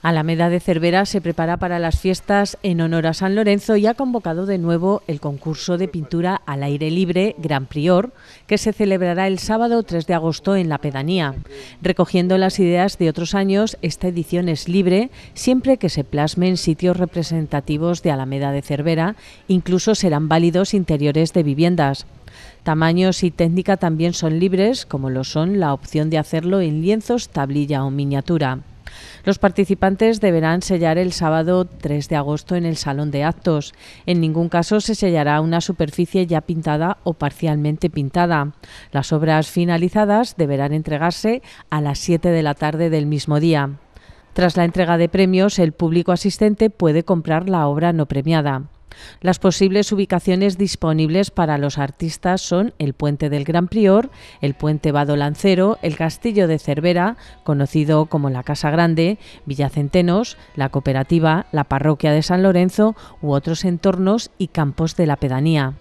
Alameda de Cervera se prepara para las fiestas en honor a San Lorenzo y ha convocado de nuevo el concurso de pintura al aire libre Gran Prior, que se celebrará el sábado 3 de agosto en la pedanía. Recogiendo las ideas de otros años, esta edición es libre siempre que se plasmen sitios representativos de Alameda de Cervera, incluso serán válidos interiores de viviendas. Tamaños y técnica también son libres, como lo son la opción de hacerlo en lienzos, tablilla o miniatura. Los participantes deberán sellar el sábado 3 de agosto en el Salón de Actos. En ningún caso se sellará una superficie ya pintada o parcialmente pintada. Las obras finalizadas deberán entregarse a las 7 de la tarde del mismo día. Tras la entrega de premios, el público asistente puede comprar la obra no premiada. Las posibles ubicaciones disponibles para los artistas son el Puente del Gran Prior, el Puente Lancero, el Castillo de Cervera, conocido como la Casa Grande, Villacentenos, la Cooperativa, la Parroquia de San Lorenzo u otros entornos y campos de la pedanía.